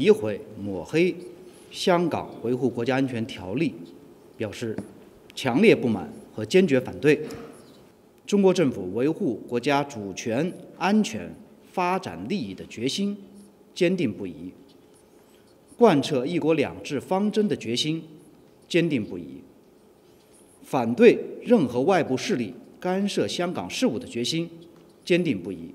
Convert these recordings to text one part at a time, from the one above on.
诋毁、抹黑《香港维护国家安全条例》，表示强烈不满和坚决反对。中国政府维护国家主权、安全、发展利益的决心坚定不移，贯彻“一国两制”方针的决心坚定不移，反对任何外部势力干涉香港事务的决心坚定不移。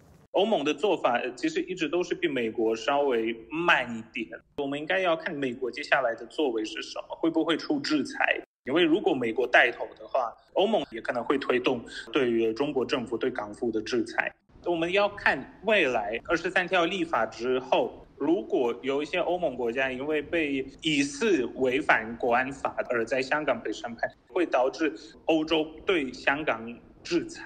欧盟的做法其实一直都是比美国稍微慢一点。我们应该要看美国接下来的作为是什么，会不会出制裁？因为如果美国带头的话，欧盟也可能会推动对于中国政府对港府的制裁。我们要看未来二十三条立法之后，如果有一些欧盟国家因为被疑似违反国安法而在香港被审判，会导致欧洲对香港制裁。